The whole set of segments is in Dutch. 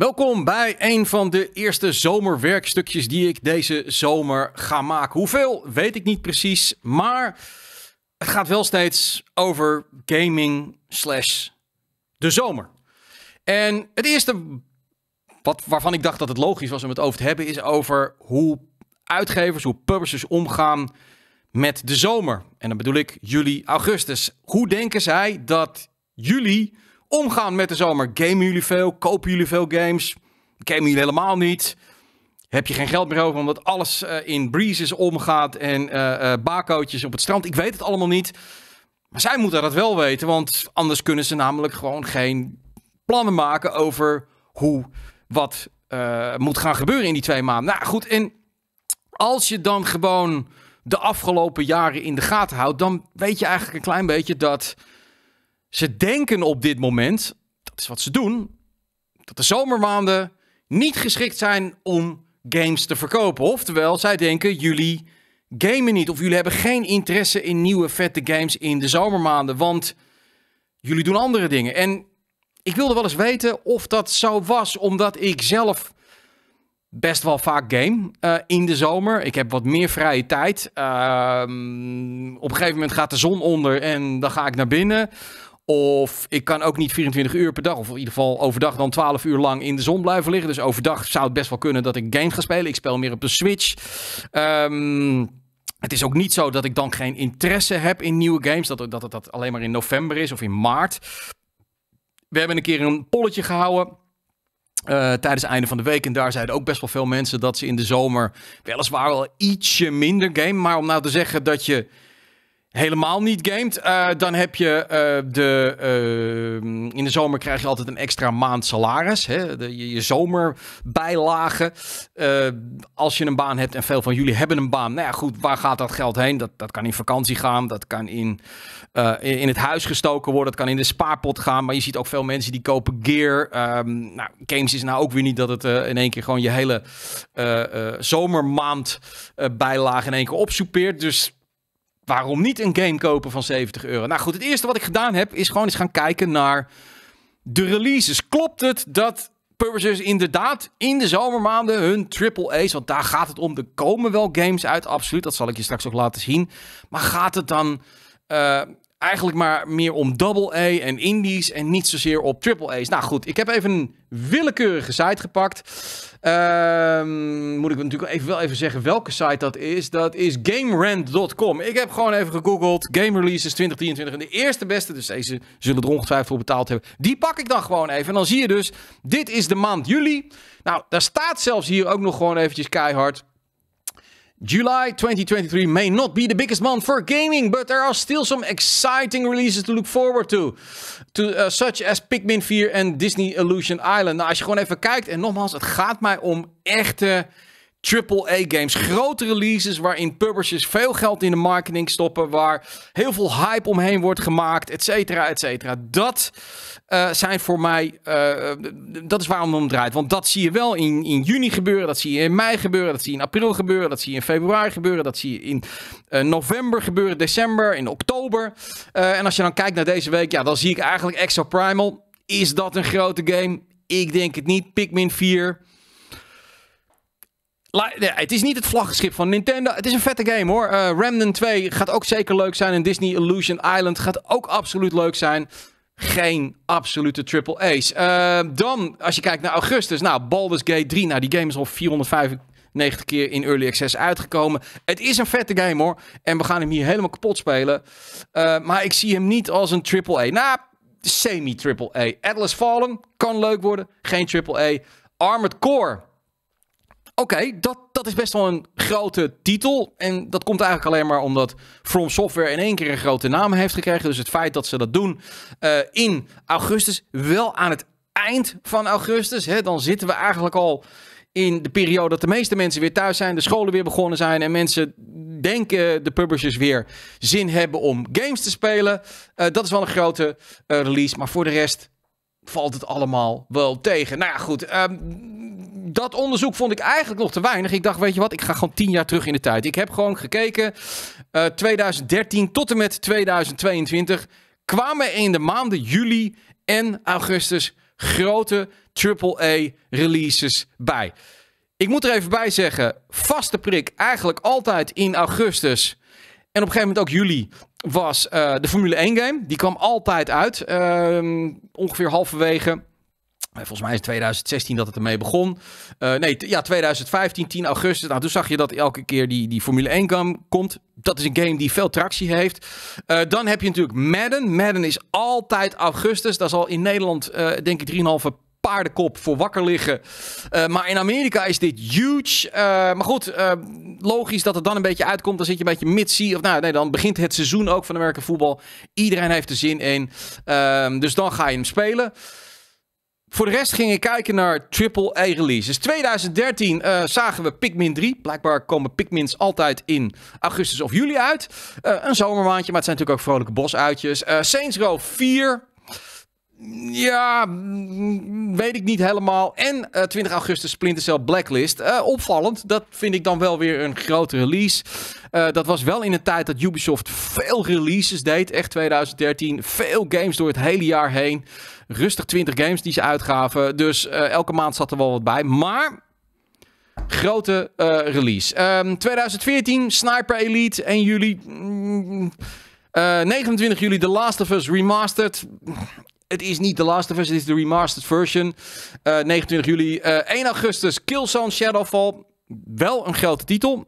Welkom bij een van de eerste zomerwerkstukjes die ik deze zomer ga maken. Hoeveel weet ik niet precies, maar het gaat wel steeds over gaming slash de zomer. En het eerste wat, waarvan ik dacht dat het logisch was om het over te hebben, is over hoe uitgevers, hoe publishers omgaan met de zomer. En dan bedoel ik juli, augustus. Hoe denken zij dat jullie omgaan met de zomer? Gamen jullie veel? Kopen jullie veel games? Gamen jullie helemaal niet? Heb je geen geld meer over omdat alles eh, in breezes omgaat en uh, op het strand? Ik weet het allemaal niet. Maar zij moeten dat wel weten, want anders kunnen ze namelijk gewoon geen plannen maken over hoe wat moet gaan gebeuren in die twee maanden. Nou goed, en als je dan gewoon de afgelopen jaren in de gaten houdt, dan weet je eigenlijk een klein beetje dat ze denken op dit moment, dat is wat ze doen, dat de zomermaanden niet geschikt zijn om games te verkopen. Oftewel, zij denken jullie gamen niet of jullie hebben geen interesse in nieuwe vette games in de zomermaanden, want jullie doen andere dingen. En ik wilde wel eens weten of dat zo was, omdat ik zelf best wel vaak game eh, in de zomer. Ik heb wat meer vrije tijd. Ehm, op een gegeven moment gaat de zon onder en dan ga ik naar binnen. Of ik kan ook niet 24 uur per dag, of in ieder geval overdag dan 12 uur lang in de zon blijven liggen. Dus overdag zou het best wel kunnen dat ik games ga spelen. Ik speel meer op de Switch. Ehm... het is ook niet zo dat ik dan geen interesse heb in nieuwe games. Dat dat, dat, alleen maar in november is of in maart. We hebben een keer een polletje gehouden. Eh, tijdens het einde van de week. En daar zeiden ook best wel veel mensen dat ze in de zomer weliswaar wel ietsje minder game. Maar om nou te zeggen dat je helemaal niet gamed. Eh, dan heb je eh, de. Eh, in de zomer krijg je altijd een extra maand salaris. Hè? De, je, je zomerbijlagen. als je een baan hebt, en veel van jullie hebben een baan. Nou ja, goed, waar gaat dat geld heen? Dat, dat kan in vakantie gaan, dat kan in, in, in het huis gestoken worden, dat kan in de spaarpot gaan. Maar je ziet ook veel mensen die kopen gear. Ehm, nou, games is nou ook weer niet dat het in één keer gewoon je hele zomermaand bijlage in één keer opsoepeert. Dus waarom niet een game kopen van 70 euro? Nou goed, het eerste wat ik gedaan heb is gewoon eens gaan kijken naar de releases. Klopt het dat publishers inderdaad in de zomermaanden hun triple want daar gaat het om, er komen wel games uit, absoluut, dat zal ik je straks ook laten zien. Maar gaat het dan eh, eigenlijk maar meer om double A en indies en niet zozeer op triple A's? Nou goed, ik heb even een willekeurige site gepakt. Um, moet ik natuurlijk even, wel even zeggen welke site dat is. Dat is GameRant.com. Ik heb gewoon even gegoogeld. Game releases 2023. En de eerste beste, dus deze zullen er ongetwijfeld voor betaald hebben. Die pak ik dan gewoon even. En dan zie je dus, dit is de maand juli. Nou, daar staat zelfs hier ook nog gewoon eventjes keihard. July 2023 may not be the biggest month for gaming, but there are still some exciting releases to look forward to. to uh, such as Pikmin 4 en Disney Illusion Island. Nou, als je gewoon even kijkt, en nogmaals, het gaat mij om echte AAA-games. Grote releases waarin publishers veel geld in de marketing stoppen. Waar heel veel hype omheen wordt gemaakt, et cetera, et cetera. Dat eh, zijn voor mij. Eh, dat is waarom het om draait. Want dat zie je wel in, in juni gebeuren. Dat zie je in mei gebeuren. Dat zie je in april gebeuren. Dat zie je in februari gebeuren. Dat zie je in eh, november gebeuren. December, in oktober. en als je dan kijkt naar deze week, ja, dan zie ik eigenlijk Exo Primal. Is dat een grote game? Ik denk het niet. Pikmin 4 het is niet het vlaggenschip van Nintendo. Het is een vette game hoor. Uh, Remnant 2 gaat ook zeker leuk zijn. En Disney Illusion Island gaat ook absoluut leuk zijn. Geen absolute triple A's. Eh, dan, als je kijkt naar augustus. Nou, Baldur's Gate 3. Nou, die game is al 495 keer in Early Access uitgekomen. Het is een vette game hoor. En we gaan hem hier helemaal kapot spelen. Eh, maar ik zie hem niet als een triple A. Nou, semi-triple A. Atlas Fallen kan leuk worden. Geen triple A. Armored Core oké, dat, dat is best wel een grote titel. En dat komt eigenlijk alleen maar omdat From Software in één keer een grote naam heeft gekregen. Dus het feit dat ze dat doen eh, in augustus, wel aan het eind van augustus. Hè, dan zitten we eigenlijk al in de periode dat de meeste mensen weer thuis zijn, de scholen weer begonnen zijn en mensen denken eh, de publishers weer zin hebben om games te spelen. Eh, dat is wel een grote release, maar voor de rest valt het allemaal wel tegen. Nou ja, goed. Ehm, dat onderzoek vond ik eigenlijk nog te weinig. Ik dacht, weet je wat, ik ga gewoon tien jaar terug in de tijd. Ik heb gewoon gekeken. 2013 eh, tot en met 2022 kwamen in de maanden juli en augustus grote AAA releases bij. Ik moet er even bij zeggen, vaste prik eigenlijk altijd in augustus en op een gegeven moment ook juli was eh, de Formule 1 game. Die kwam altijd uit. Ehm, ongeveer halverwege. Eh, volgens mij is 2016 dat het ermee begon. Eh, nee, ja, 2015, 10 augustus. Nou, toen zag je dat elke keer die, die Formule 1 game komt. Dat is een game die veel tractie heeft. dan heb je natuurlijk Madden. Madden is altijd augustus. Dat is al in Nederland, denk ik, 3,5 paardenkop voor wakker liggen. Eh, maar in Amerika is dit huge. Eh, maar goed, eh, logisch dat het dan een beetje uitkomt. Dan zit je een beetje mid Of nou, nee, dan begint het seizoen ook van Amerika voetbal. Iedereen heeft er zin in. Ehm, dus dan ga je hem spelen. Voor de rest ging ik kijken naar triple A releases. 2013 zagen we Pikmin 3. Blijkbaar komen Pikmins altijd in augustus of juli uit. een zomermaandje, maar het zijn natuurlijk ook vrolijke bosuitjes. Uh, Saints Row 4 ja, weet ik niet helemaal. En 20 eh, augustus Splinter Cell Blacklist. Eh, opvallend, dat vind ik dan wel weer een grote release. Eh, dat was wel in een tijd dat Ubisoft veel releases deed. Echt 2013. Veel games door het hele jaar heen. Rustig 20 games die ze uitgaven. Dus elke maand zat er wel wat bij. Maar grote release. 2014 ehm, Sniper Elite en juli. 29 juli The Last of Us Remastered het is niet de laatste versie, het is de remastered version. Eh, 29 juli, eh, 1 augustus, Killzone Shadowfall. Wel een grote titel.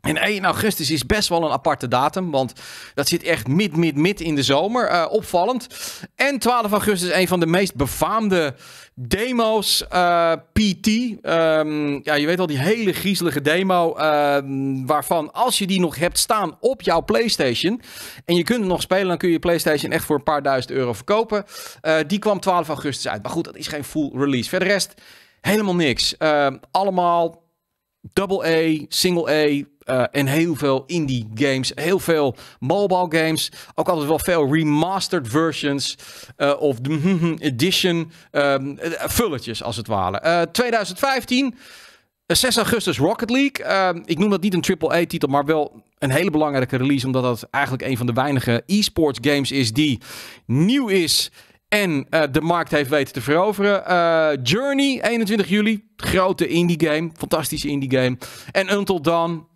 En 1 augustus is best wel een aparte datum, want dat zit echt mid, mid, mid in de zomer. Eh, opvallend. En 12 augustus een van de meest befaamde demo's. Eh, PT. Ehm, ja, je weet al, die hele griezelige demo. Ehm, waarvan als je die nog hebt staan op jouw PlayStation. En je kunt nog spelen, dan kun je je PlayStation echt voor een paar duizend euro verkopen. Eh, die kwam 12 augustus uit. Maar goed, dat is geen full release. Verder rest helemaal niks. Ehm, allemaal double A, single A eh, en heel veel indie games. Heel veel mobile games. Ook altijd wel veel remastered versions. Eh, of hm, hm, edition. Um, vulletjes als het ware. 2015. 6 augustus Rocket League. ik noem dat niet een AAA-titel, maar wel een hele belangrijke release. Omdat dat eigenlijk een van de weinige e-sports games is die nieuw is en de markt heeft weten te veroveren. Journey, 21 juli. Grote indie game. Fantastische indie game. En Until Dawn,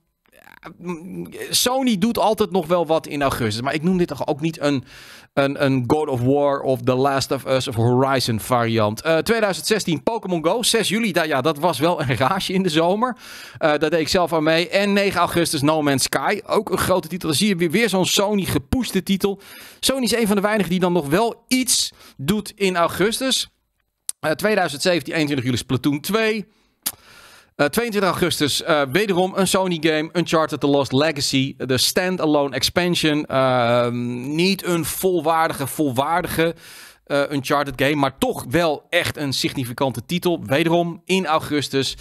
Sony doet altijd nog wel wat in augustus. Maar ik noem dit toch ook niet een, een, een God of War of The Last of Us of Horizon variant. 2016 eh, Pokémon Go, 6 juli. daar ja, dat was wel een raasje in de zomer. Uh, daar deed ik zelf aan mee. En 9 augustus No Man's Sky. Ook een grote titel. Dan zie je weer, weer zo'n Sony gepoeste titel. Sony is een van de weinigen die dan nog wel iets doet in augustus. Uh, 2017, 21 juli Splatoon 2. 22 eh, augustus, eh, wederom een Sony game, Uncharted The Lost Legacy, eh, de standalone expansion. Ehm, niet een volwaardige, volwaardige Uncharted game, maar toch wel echt een significante titel. Wederom in augustus.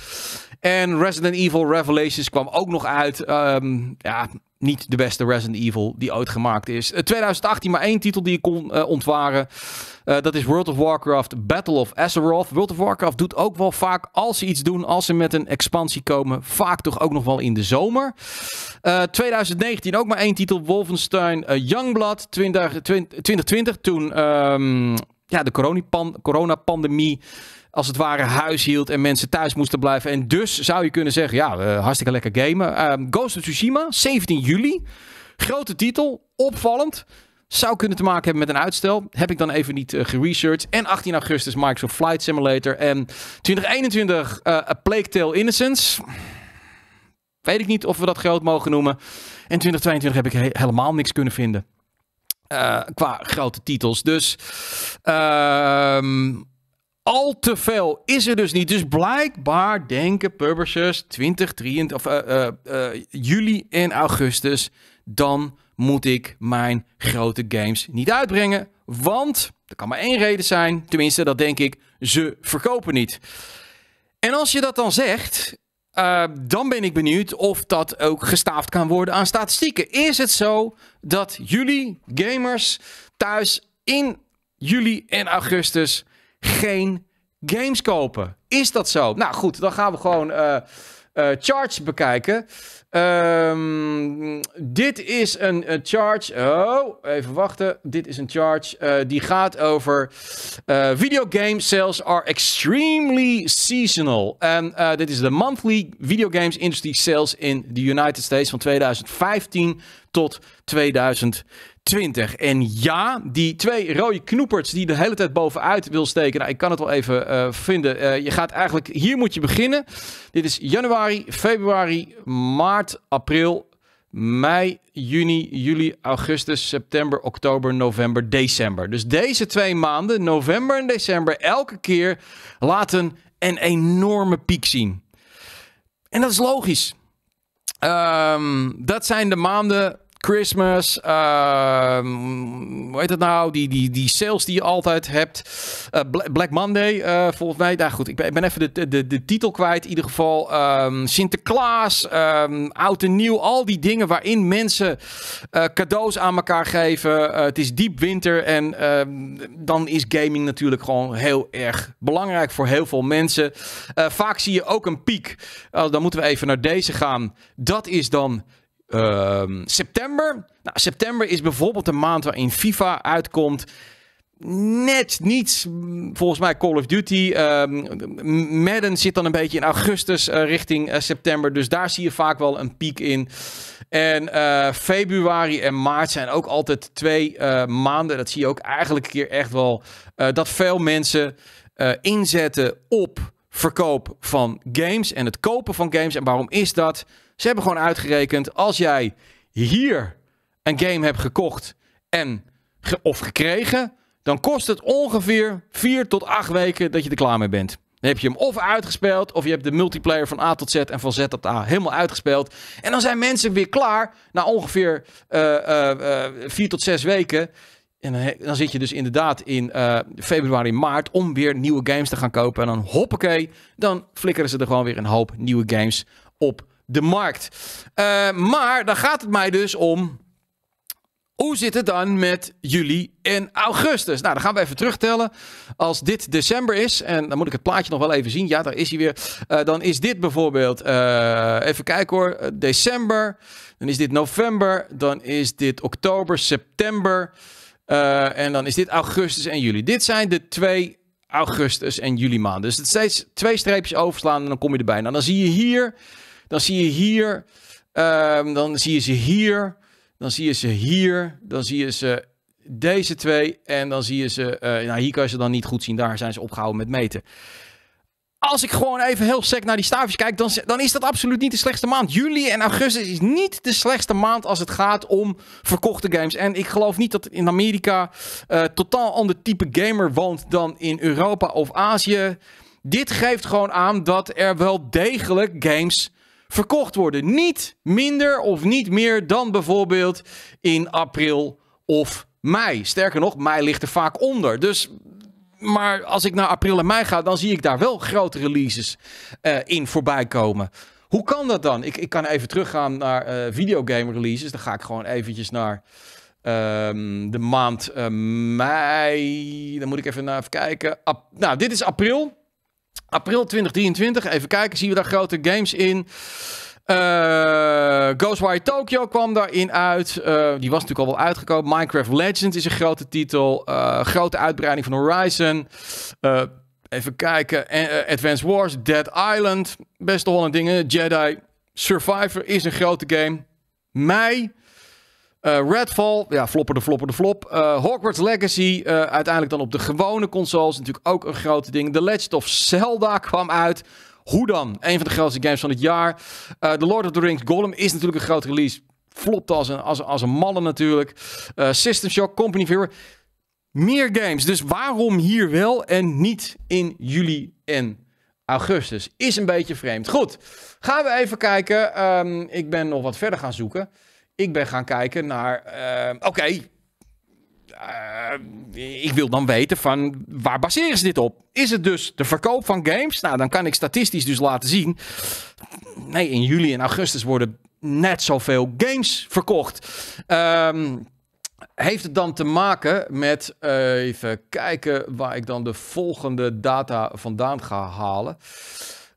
En Resident Evil Revelations kwam ook nog uit. Ehm, ja, niet de beste Resident Evil die ooit gemaakt is. 2018 eh, maar één titel die ik kon eh, ontwaren. Eh, dat is World of Warcraft Battle of Azeroth. World of Warcraft doet ook wel vaak, als ze iets doen, als ze met een expansie komen, vaak toch ook nog wel in de zomer. 2019 ook maar één titel, Wolfenstein Youngblood. 2020, 2020 toen ehm, ja, de coronapandemie als het ware huis hield en mensen thuis moesten blijven. En dus zou je kunnen zeggen, ja, eh, hartstikke lekker gamen. Ehm, Ghost of Tsushima, 17 juli. Grote titel, opvallend. Zou kunnen te maken hebben met een uitstel. Heb ik dan even niet uh, geresearched. En 18 augustus Microsoft Flight Simulator. En 2021 eh, A Plague Tale Innocence. Weet ik niet of we dat groot mogen noemen. En 2022 heb ik helemaal niks kunnen vinden. qua grote titels. Dus... ehm al te veel is er dus niet. Dus blijkbaar denken publishers 23, of eh, eh, eh, juli en augustus. Dan moet ik mijn grote games niet uitbrengen. Want er kan maar één reden zijn. Tenminste, dat denk ik. Ze verkopen niet. En als je dat dan zegt. dan ben ik benieuwd of dat ook gestaafd kan worden aan statistieken. Is het zo dat jullie gamers thuis in juli en augustus geen games kopen. Is dat zo? Nou goed, dan gaan we gewoon uh, eh, eh, charge bekijken. Ehm, dit is een, een, eh, charge. Oh, even wachten. Dit is een charge. die gaat over. Uh, video game sales are extremely seasonal. En dit is de monthly video games industry sales in the United States van 2015 tot 2020. 20. En ja, die twee rode knoeperts die de hele tijd bovenuit wil steken. Nou, ik kan het wel even eh, vinden. Eh, je gaat eigenlijk, hier moet je beginnen. Dit is januari, februari, maart, april, mei, juni, juli, augustus, september, oktober, november, december. Dus deze twee maanden, november en december, elke keer laten een enorme piek zien. En dat is logisch. Ehm, dat zijn de maanden Christmas. Ehm, hoe heet het nou? Die, die, die sales die je altijd hebt. Eh, Black Monday, eh, volgens mij. Nou goed, ik ben, even de, de, de titel kwijt. In ieder geval ehm, Sinterklaas, um, oud en nieuw. Al die dingen waarin mensen eh, cadeaus aan elkaar geven. het is diep winter en dan is gaming natuurlijk gewoon heel erg belangrijk voor heel veel mensen. vaak zie je ook een piek. dan moeten we even naar deze gaan. Dat is dan Ehm, september. Nou, september is bijvoorbeeld de maand waarin FIFA uitkomt. Net niet, volgens mij Call of Duty. Ehm, Madden zit dan een beetje in augustus eh, richting eh, september. Dus daar zie je vaak wel een piek in. En eh, februari en maart zijn ook altijd twee maanden. Dat zie je ook eigenlijk keer echt wel. dat veel mensen inzetten op verkoop van games en het kopen van games. En waarom is dat? Ze hebben gewoon uitgerekend, als jij hier een game hebt gekocht en of gekregen, dan kost het ongeveer 4 tot 8 weken dat je er klaar mee bent. Dan heb je hem of uitgespeeld, of je hebt de multiplayer van A tot Z en van Z tot A helemaal uitgespeeld. En dan zijn mensen weer klaar na ongeveer 4 eh, eh, eh, tot 6 weken. En eh, dan zit je dus inderdaad in eh, februari, maart om weer nieuwe games te gaan kopen. En dan hoppakee, dan flikkeren ze er gewoon weer een hoop nieuwe games op de markt. Eh, maar dan gaat het mij dus om... Hoe zit het dan met juli en augustus? Nou, dan gaan we even terugtellen. Als dit december is, en dan moet ik het plaatje nog wel even zien. Ja, daar is hij weer. dan is dit bijvoorbeeld, even kijken hoor, december. Dan is dit november. Dan is dit oktober, september. Eh, en dan is dit augustus en juli. Dit zijn de twee augustus en juli maanden. Dus het steeds twee streepjes overslaan en dan kom je erbij. Nou, Dan zie je hier, dan zie je hier, ehm, dan zie je ze hier, dan zie je ze hier, dan zie je ze deze twee en dan zie je ze, eh, nou hier kan je ze dan niet goed zien, daar zijn ze opgehouden met meten als ik gewoon even heel sec naar die staafjes kijk, dan, dan, is dat absoluut niet de slechtste maand. Juli en augustus is niet de slechtste maand als het gaat om verkochte games. En ik geloof niet dat in Amerika uh, totaal ander type gamer woont dan in Europa of Azië. Dit geeft gewoon aan dat er wel degelijk games verkocht worden. Niet minder of niet meer dan bijvoorbeeld in april of mei. Sterker nog, mei ligt er vaak onder. Dus maar als ik naar april en mei ga, dan zie ik daar wel grote releases eh, in voorbij komen. Hoe kan dat dan? Ik, ik kan even teruggaan naar eh, videogame releases. Dan ga ik gewoon eventjes naar ehm, de maand eh, mei. Dan moet ik even naar kijken. nou, dit is april. April 2023. Even kijken, zien we daar grote games in? Eh, Ghostwire Tokyo kwam daarin uit. Eh, die was natuurlijk al wel uitgekomen. Minecraft Legends is een grote titel. Eh, grote uitbreiding van Horizon. even kijken. Advance Wars, Dead Island. Best wel dingen. Jedi Survivor is een grote game. Mei. Redfall, ja, flopper de flopper de flop. Hogwarts Legacy, uiteindelijk dan op de gewone consoles. Natuurlijk ook een grote ding. The Legend of Zelda kwam uit. Hoe dan? Een van de grootste games van het jaar. Eh, the Lord of the Rings Golem is natuurlijk een groot release. Flopt als een, als, als een malle natuurlijk. Eh, System Shock, Company Viewer. Meer games. Dus waarom hier wel en niet in juli en augustus. Is een beetje vreemd. Goed, gaan we even kijken. Ehm, ik ben nog wat verder gaan zoeken. Ik ben gaan kijken naar. Ehm, oké, eh, ik wil dan weten van waar baseren ze dit op? Is het dus de verkoop van games? Nou, dan kan ik statistisch dus laten zien. Nee, in juli en augustus worden net zoveel games verkocht. Ehm, heeft het dan te maken met, eh, even kijken waar ik dan de volgende data vandaan ga halen.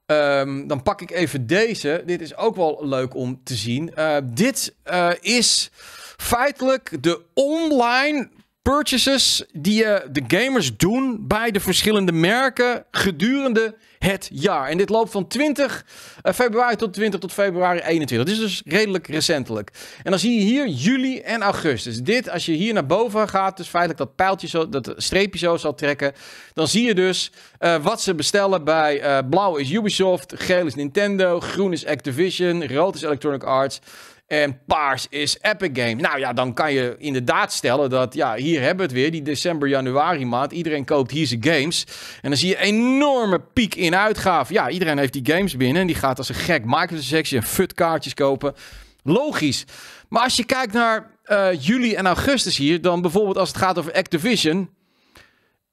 Ehm, dan pak ik even deze. Dit is ook wel leuk om te zien. Eh, dit is feitelijk de online purchases die de gamers doen bij de verschillende merken gedurende het jaar. En dit loopt van 20 eh, februari tot 20 tot februari 21. Dit is dus redelijk recentelijk. En dan zie je hier juli en augustus. Dit, als je hier naar boven gaat, dus feitelijk dat pijltje, zo, dat streepje zo zal trekken, dan zie je dus eh, wat ze bestellen bij eh, blauw is Ubisoft, geel is Nintendo, groen is Activision, rood is Electronic Arts. En paars is Epic Games. Nou ja, dan kan je inderdaad stellen dat, ja, hier hebben we het weer, die december-januari maand. Iedereen koopt hier zijn games. En dan zie je een enorme piek in uitgaven. Ja, iedereen heeft die games binnen en die gaat als een gek microtransaction en kaartjes kopen. Logisch. Maar als je kijkt naar eh, juli en augustus hier, dan bijvoorbeeld als het gaat over Activision.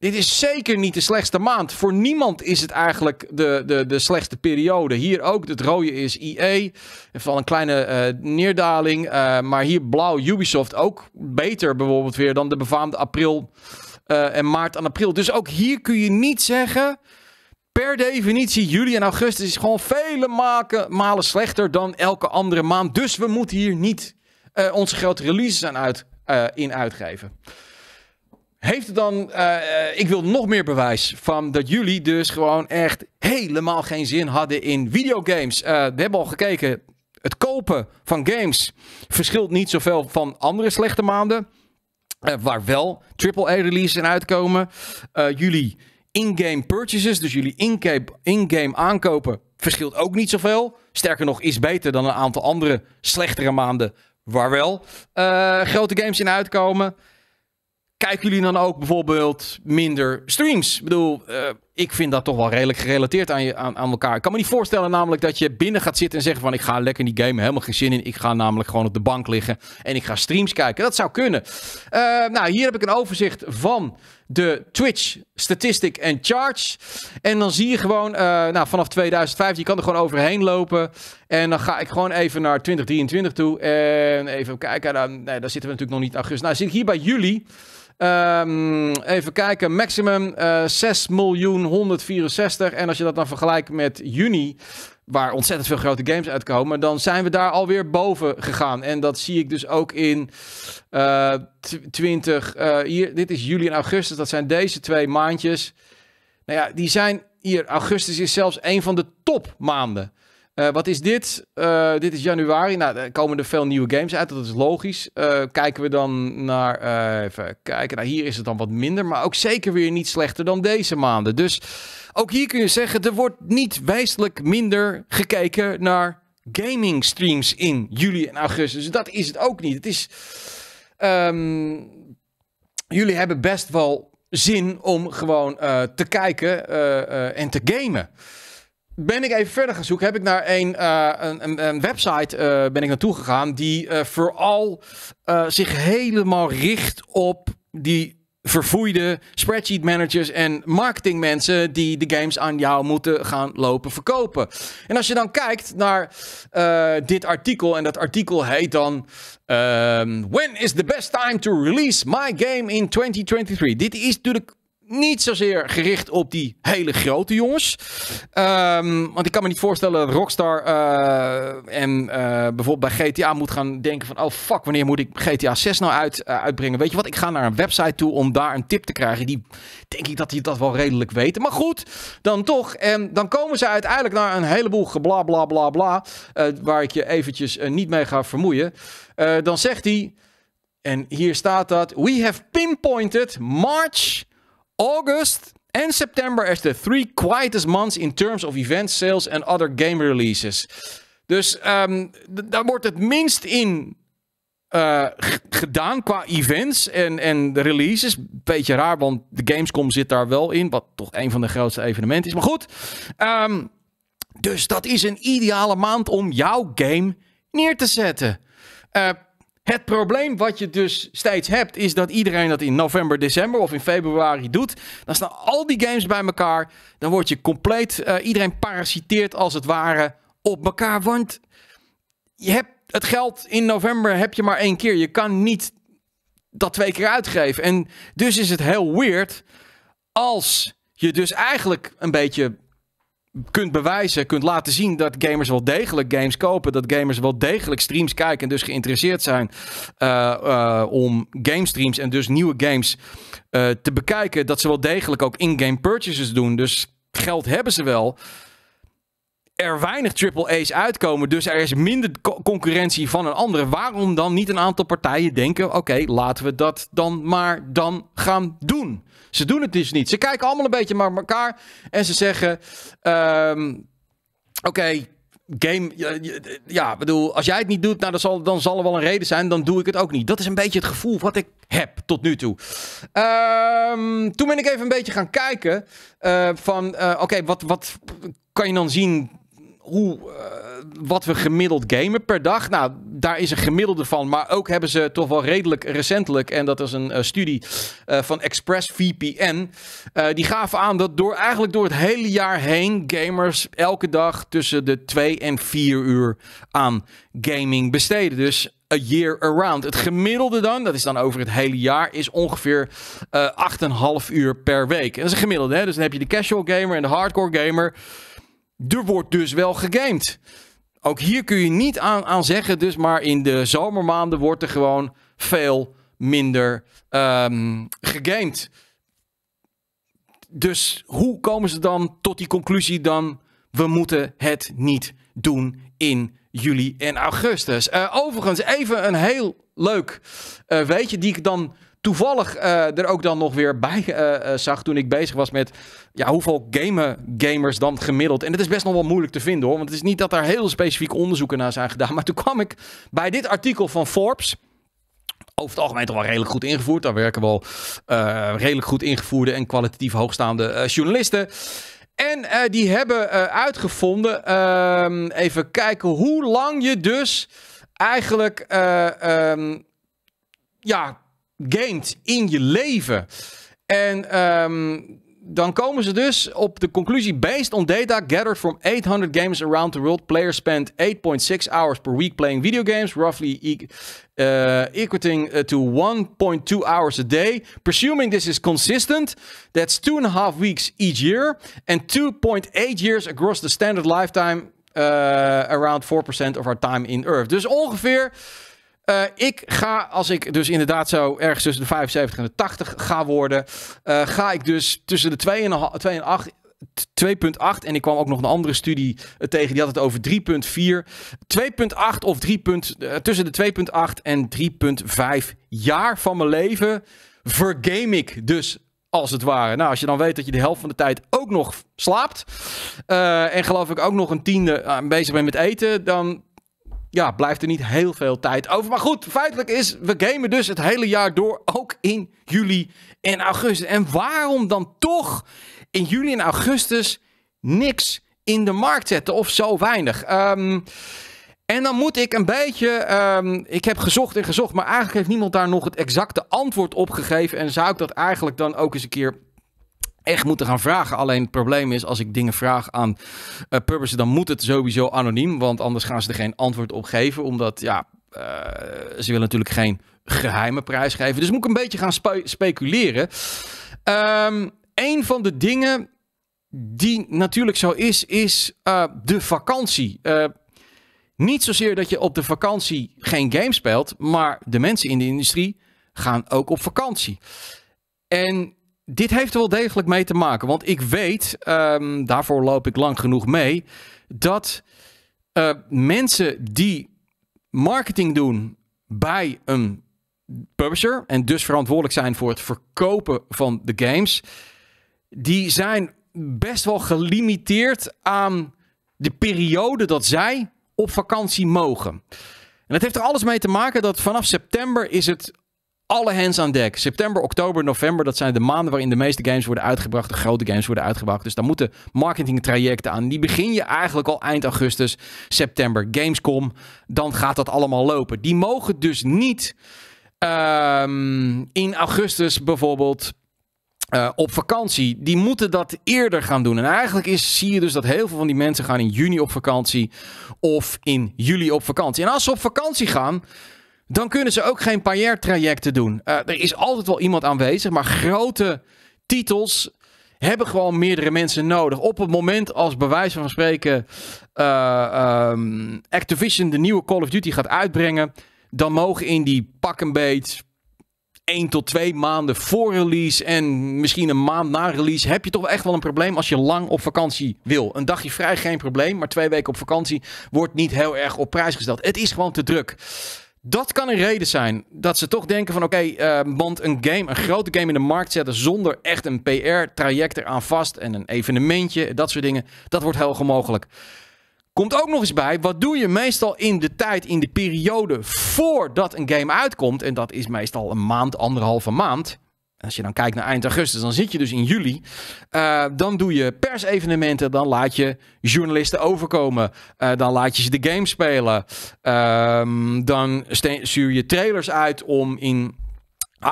Dit is zeker niet de slechtste maand. Voor niemand is het eigenlijk de, de, de slechtste periode. Hier ook, het rode is EA. Van een kleine uh, neerdaling. Eh, maar hier blauw Ubisoft ook beter bijvoorbeeld weer dan de befaamde april eh, en maart aan april. Dus ook hier kun je niet zeggen... Per definitie, juli en augustus is gewoon vele maken, malen slechter dan elke andere maand. Dus we moeten hier niet onze grote releases aan uit, in uitgeven heeft het dan, eh, eh, ik wil nog meer bewijs van dat jullie dus gewoon echt helemaal geen zin hadden in videogames. Eh, we hebben al gekeken, het kopen van games verschilt niet zoveel van andere slechte maanden. Uh, waar wel AAA-releases in uitkomen. jullie in-game purchases, dus jullie in-game aankopen, verschilt ook niet zoveel. Sterker nog, is beter dan een aantal andere slechtere maanden waar wel grote games in uitkomen kijken jullie dan ook bijvoorbeeld minder streams? Ik bedoel, eh, ik vind dat toch wel redelijk gerelateerd aan, je, aan, aan, elkaar. Ik kan me niet voorstellen namelijk dat je binnen gaat zitten en zeggen van... ik ga lekker in die game, helemaal geen zin in. Ik ga namelijk gewoon op de bank liggen en ik ga streams kijken. Dat zou kunnen. Eh, nou, hier heb ik een overzicht van de Twitch Statistic en Charge. En dan zie je gewoon, eh, nou, vanaf 2005, je kan er gewoon overheen lopen. En dan ga ik gewoon even naar 2023 toe. En even kijken, nou, daar zitten we natuurlijk nog niet in augustus. Nou, zit ik hier bij jullie... Ehm, even kijken, maximum uh, eh, 6 miljoen En als je dat dan vergelijkt met juni, waar ontzettend veel grote games uitkomen, dan zijn we daar alweer boven gegaan. En dat zie ik dus ook in uh, eh, 20. Eh, hier, dit is juli en augustus, dat zijn deze twee maandjes. Nou ja, die zijn hier. Augustus is zelfs een van de topmaanden. Eh, wat is dit? Eh, dit is januari. Nou, er komen er veel nieuwe games uit. Dat is logisch. Eh, kijken we dan naar. even kijken. Nou, hier is het dan wat minder. Maar ook zeker weer niet slechter dan deze maanden. Dus ook hier kun je zeggen: er wordt niet wijselijk minder gekeken naar gaming streams in juli en augustus. Dus dat is het ook niet. Het is. Ehm, jullie hebben best wel zin om gewoon te kijken en te gamen ben ik even verder gaan zoeken. Heb ik naar een, eh, een, een, website eh, ben ik naartoe gegaan. Die uh, vooral zich helemaal richt op die vervoeide spreadsheet managers en marketingmensen die de games aan jou moeten gaan lopen verkopen. En als je dan kijkt naar dit artikel, en dat artikel heet dan ehm, When is the best time to release my game in 2023? Dit is natuurlijk niet zozeer gericht op die hele grote jongens. Ehm, want ik kan me niet voorstellen dat Rockstar eh, en eh, bijvoorbeeld bij GTA moet gaan denken van... oh fuck, wanneer moet ik GTA 6 nou uit, eh, uitbrengen? Weet je wat, ik ga naar een website toe om daar een tip te krijgen. Die denk ik dat die dat wel redelijk weten. Maar goed, dan toch. En dan komen ze uiteindelijk naar een heleboel gebla bla bla bla... waar ik je eventjes niet mee ga vermoeien. dan zegt hij... En hier staat dat. We have pinpointed March August en September as the three quietest months in terms of event sales and other game releases. Dus ehm, daar wordt het minst in eh, gedaan qua events en, en releases. Beetje raar, want de Gamescom zit daar wel in. Wat toch een van de grootste evenementen is. Maar goed. Ehm, dus dat is een ideale maand om jouw game neer te zetten. Eh. Het probleem wat je dus steeds hebt, is dat iedereen dat in november, december of in februari doet. Dan staan al die games bij elkaar. Dan word je compleet, eh, iedereen parasiteert als het ware op elkaar. Want je hebt het geld in november heb je maar één keer. Je kan niet dat twee keer uitgeven. En dus is het heel weird als je dus eigenlijk een beetje kunt bewijzen, kunt laten zien dat gamers wel degelijk games kopen, dat gamers wel degelijk streams kijken en dus geïnteresseerd zijn eh, eh, om game streams en dus nieuwe games eh, te bekijken, dat ze wel degelijk ook in-game purchases doen. Dus geld hebben ze wel er weinig triple A's uitkomen, dus er is minder concurrentie van een andere. Waarom dan niet een aantal partijen denken: oké, laten we dat dan maar dan gaan doen? Ze doen het dus niet. Ze kijken allemaal een beetje naar elkaar en ze zeggen: ehm, oké, game. Ja, bedoel, als jij het niet doet, nou, dan, zal, dan zal er wel een reden zijn. Dan doe ik het ook niet. Dat is een beetje het gevoel wat ik heb tot nu toe. Ehm, toen ben ik even een beetje gaan kijken. Eh, van, eh, oké, wat, wat kan je dan zien uh, wat we gemiddeld gamen per dag. Nou, daar is een gemiddelde van. Maar ook hebben ze toch wel redelijk recentelijk, en dat is een eh, studie uh, van ExpressVPN. die gaven aan dat door, eigenlijk door het hele jaar heen gamers elke dag tussen de 2 en 4 uur aan gaming besteden. Dus a year around. Het gemiddelde dan, dat is dan over het hele jaar, is ongeveer uh, 8,5 uur per week. En dat is een gemiddelde, hè? Dus dan heb je de casual gamer en de hardcore gamer er wordt dus wel gegamed. Ook hier kun je niet aan, aan zeggen, dus, maar in de zomermaanden wordt er gewoon veel minder um, gegamed. Dus hoe komen ze dan tot die conclusie dan? We moeten het niet doen in juli en augustus. Eh, overigens, even een heel leuk uh, weetje die ik dan toevallig uh, er ook dan nog weer bij eh, eh, zag toen ik bezig was met ja, hoeveel gamen gamers dan gemiddeld. En het is best nog wel moeilijk te vinden hoor, want het is niet dat daar heel specifiek onderzoeken naar zijn gedaan. Maar toen kwam ik bij dit artikel van Forbes over het algemeen toch wel redelijk goed ingevoerd. Daar werken wel redelijk goed ingevoerde en kwalitatief hoogstaande journalisten. En die hebben uitgevonden, ehm, even kijken, hoe lang je dus eigenlijk ehm, ja, Gamed in je leven. En ehm, dan komen ze dus op de conclusie: based on data gathered from 800 games around the world, players spend 8.6 hours per week playing video games, roughly e, eh, equating eh, to 1.2 hours a day. Presuming this is consistent, that's two and a half weeks each year, and 2.8 years across the standard lifetime, eh, around 4% of our time in Earth. Dus ongeveer. Uh, ik ga, als ik dus inderdaad zo ergens tussen de 75 en de 80 ga worden, uh, ga ik dus tussen de 2 en, 2 2.8 en ik kwam ook nog een andere studie eh, tegen die had het over 3.4. 2.8 of 3. tussen de 2.8 en 3.5 jaar van mijn leven vergame ik dus als het ware. Nou, als je dan weet dat je de helft van de tijd ook nog slaapt. Uh, en geloof ik ook nog een tiende bezig bent met eten. Dan ja, blijft er niet heel veel tijd over. Maar goed, feitelijk is, we gamen dus het hele jaar door, ook in juli en augustus. En waarom dan toch in juli en augustus niks in de markt zetten of zo weinig? Ehm, en dan moet ik een beetje, ehm, ik heb gezocht en gezocht, maar eigenlijk heeft niemand daar nog het exacte antwoord op gegeven. En zou ik dat eigenlijk dan ook eens een keer echt moeten gaan vragen. Alleen het probleem is, als ik dingen vraag aan uh, publishers, dan moet het sowieso anoniem. Want anders gaan ze er geen antwoord op geven. Omdat, ja, eh, ze willen natuurlijk geen geheime prijs geven. Dus moet ik een beetje gaan speculeren. Um, een van de dingen die natuurlijk zo is, is eh, de vakantie. niet zozeer dat je op de vakantie geen game speelt, maar de mensen in de industrie gaan ook op vakantie. En dit heeft er wel degelijk mee te maken. Want ik weet, ehm, daarvoor loop ik lang genoeg mee, dat eh, mensen die marketing doen bij een publisher en dus verantwoordelijk zijn voor het verkopen van de games, die zijn best wel gelimiteerd aan de periode dat zij op vakantie mogen. En dat heeft er alles mee te maken dat vanaf september is het alle hands aan dek. September, oktober, november, dat zijn de maanden waarin de meeste games worden uitgebracht, de grote games worden uitgebracht. Dus dan moeten marketingtrajecten aan. Die begin je eigenlijk al eind augustus, september, Gamescom. Dan gaat dat allemaal lopen. Die mogen dus niet ehm, in augustus bijvoorbeeld eh, op vakantie, die moeten dat eerder gaan doen. En eigenlijk is, zie je dus dat heel veel van die mensen gaan in juni op vakantie of in juli op vakantie. En als ze op vakantie gaan, dan kunnen ze ook geen Payet-trajecten doen. Eh, er is altijd wel iemand aanwezig, maar grote titels hebben gewoon meerdere mensen nodig. Op het moment als bij wijze van spreken eh, ehm, Activision de nieuwe Call of Duty gaat uitbrengen, dan mogen in die pak een beet 1 tot 2 maanden voor release en misschien een maand na release heb je toch echt wel een probleem als je lang op vakantie wil. Een dagje vrij geen probleem, maar twee weken op vakantie wordt niet heel erg op prijs gesteld. Het is gewoon te druk. Dat kan een reden zijn dat ze toch denken van oké, eh, want een game, een grote game in de markt zetten zonder echt een PR-traject aan vast en een evenementje, dat soort dingen, dat wordt heel gemogelijk. Komt ook nog eens bij, wat doe je meestal in de tijd, in de periode voordat een game uitkomt, en dat is meestal een maand, anderhalve maand, als je dan kijkt naar eind augustus, dan zit je dus in juli. Eh, dan doe je persevenementen, dan laat je journalisten overkomen. Eh, dan laat je ze de game spelen. Ehm, dan stuur je trailers uit om in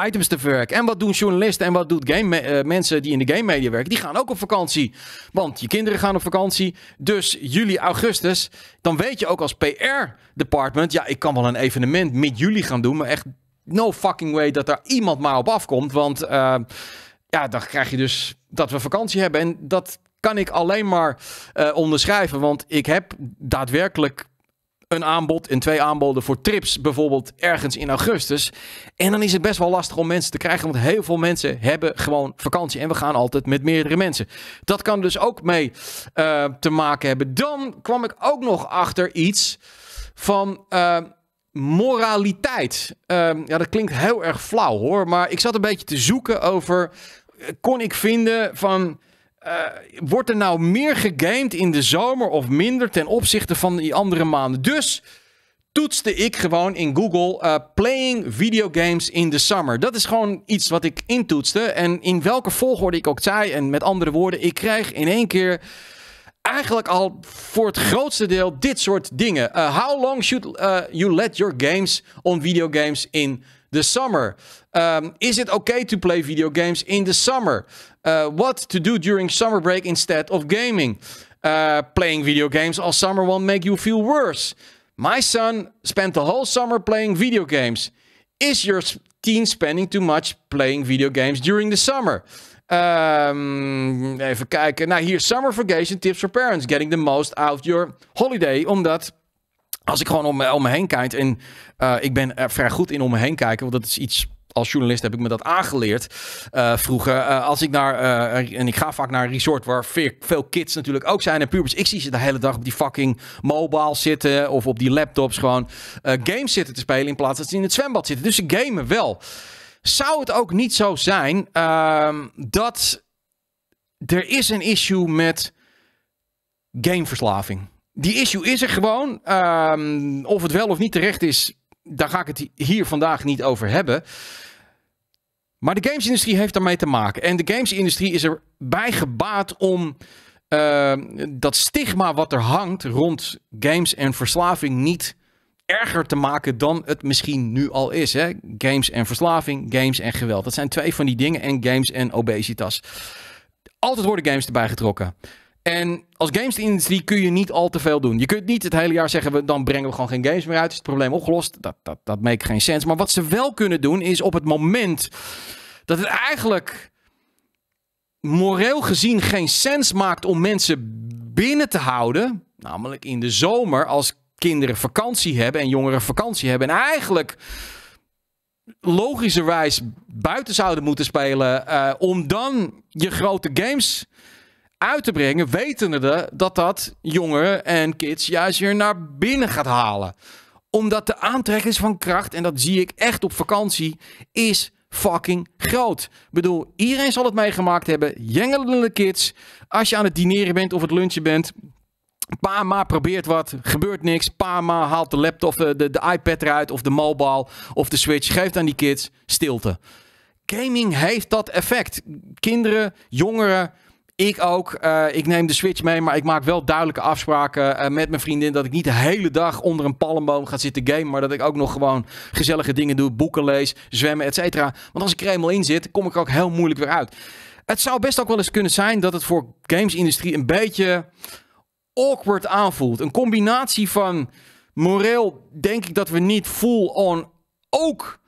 items te verwerken. En wat doen journalisten en wat doen game, eh, mensen die in de game media werken? Die gaan ook op vakantie. Want je kinderen gaan op vakantie. Dus juli, augustus. Dan weet je ook als PR department. Ja, ik kan wel een evenement mid-juli gaan doen. Maar echt no fucking way dat daar iemand maar op afkomt. Want eh, ja, dan krijg je dus dat we vakantie hebben. En dat kan ik alleen maar eh, onderschrijven. Want ik heb daadwerkelijk een aanbod en twee aanboden voor trips, bijvoorbeeld ergens in augustus. En dan is het best wel lastig om mensen te krijgen, want heel veel mensen hebben gewoon vakantie. En we gaan altijd met meerdere mensen. Dat kan dus ook mee eh, te maken hebben. Dan kwam ik ook nog achter iets van moraliteit. Ehm, ja, dat klinkt heel erg flauw hoor. Maar ik zat een beetje te zoeken over. Eh, kon ik vinden van. Eh, wordt er nou meer gegamed in de zomer of minder ten opzichte van die andere maanden? Dus toetste ik gewoon in Google uh, playing videogames in the summer. Dat is gewoon iets wat ik intoetste. En in welke volgorde ik ook zei, en met andere woorden, ik krijg in één keer eigenlijk al voor het grootste deel dit soort dingen. Eh, how long should uh, you let your games on video games in the summer? Ehm, is it okay to play video games in the summer? Eh, what to do during summer break instead of gaming? playing video games all summer will make you feel worse. My son spent the whole summer playing video games. Is your teen spending too much playing video games during the summer? Um, even kijken. Nou, hier Summer Vacation Tips for Parents. Getting the most out of your holiday. Omdat als ik gewoon om, eh, om me heen kijk... en eh, ik ben er vrij goed in om me heen kijken... want dat is iets als journalist heb ik me dat aangeleerd eh, vroeger. als ik naar, en ik ga vaak naar een resort waar veel kids natuurlijk ook zijn en pubers. Ik zie ze de hele dag op die fucking mobile zitten of op die laptops gewoon games zitten te spelen in plaats dat ze in het zwembad zitten. Dus ze gamen wel. Zou het ook niet zo zijn ehm, dat er is een issue met gameverslaving? Die issue is er gewoon. Ehm, of het wel of niet terecht is, daar ga ik het hier vandaag niet over hebben. Maar de gamesindustrie heeft daarmee te maken. En de gamesindustrie is erbij gebaat om ehm, dat stigma wat er hangt rond games en verslaving niet erger te maken dan het misschien nu al is. Hè? Games en verslaving, games en geweld. Dat zijn twee van die dingen. En games en obesitas. Altijd worden games erbij getrokken. En als games-industrie kun je niet al te veel doen. Je kunt niet het hele jaar zeggen, we, dan brengen we gewoon geen games meer uit. Is het probleem opgelost? Dat, dat, dat maakt geen sens. Maar wat ze wel kunnen doen, is op het moment dat het eigenlijk moreel gezien geen sens maakt om mensen binnen te houden. Namelijk in de zomer, als kinderen vakantie hebben en jongeren vakantie hebben. En eigenlijk logischerwijs buiten zouden moeten spelen. Eh, om dan je grote games uit te brengen. Wetende dat dat jongeren en kids juist weer naar binnen gaat halen. Omdat de aantrekkingskracht, en dat zie ik echt op vakantie, is fucking groot. Ik bedoel, iedereen zal het meegemaakt hebben. Jengelende kids. Als je aan het dineren bent of het lunchen bent. Pa, maar probeert wat, gebeurt niks. Pa, maar haalt de laptop, eh, de, de iPad eruit of de mobile of de Switch. Geeft aan die kids stilte. Gaming heeft dat effect. Kinderen, jongeren, ik ook. Eh, ik neem de Switch mee, maar ik maak wel duidelijke afspraken eh, met mijn vriendin. Dat ik niet de hele dag onder een palmboom ga zitten gamen. Maar dat ik ook nog gewoon gezellige dingen doe. Boeken lees, zwemmen, et cetera. Want als ik er eenmaal in zit, kom ik ook heel moeilijk weer uit. Het zou best ook wel eens kunnen zijn dat het voor gamesindustrie een beetje awkward aanvoelt. Een combinatie van moreel denk ik dat we niet full on ook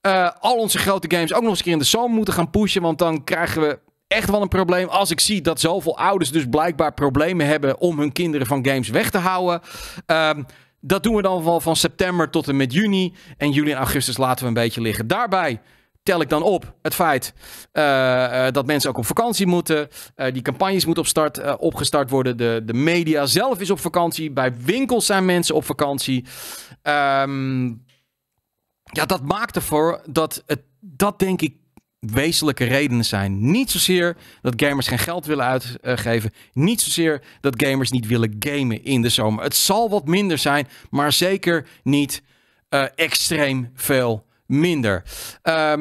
eh, al onze grote games ook nog eens een keer in de zomer moeten gaan pushen. Want dan krijgen we echt wel een probleem. Als ik zie dat zoveel ouders dus blijkbaar problemen hebben om hun kinderen van games weg te houden. Ehm, dat doen we dan wel van september tot en met juni. En juli en augustus laten we een beetje liggen. Daarbij tel ik dan op het feit eh, eh, dat mensen ook op vakantie moeten. Eh, die campagnes moeten op opgestart worden. De, de media zelf is op vakantie. Bij winkels zijn mensen op vakantie. Ehm, ja, dat maakt ervoor dat het, dat denk ik wezenlijke redenen zijn. Niet zozeer dat gamers geen geld willen uitgeven. Niet zozeer dat gamers niet willen gamen in de zomer. Het zal wat minder zijn, maar zeker niet extreem veel minder. Ehm,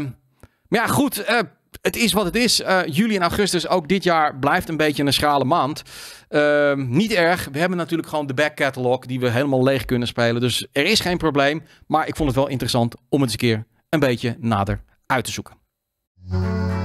maar ja, goed. Eh, het is wat het is. Eh, juli en augustus, ook dit jaar, blijft een beetje een schrale maand. Ehm, niet erg. We hebben natuurlijk gewoon de back catalog die we helemaal leeg kunnen spelen. Dus er is geen probleem. Maar ik vond het wel interessant om het eens een keer een beetje nader uit te zoeken.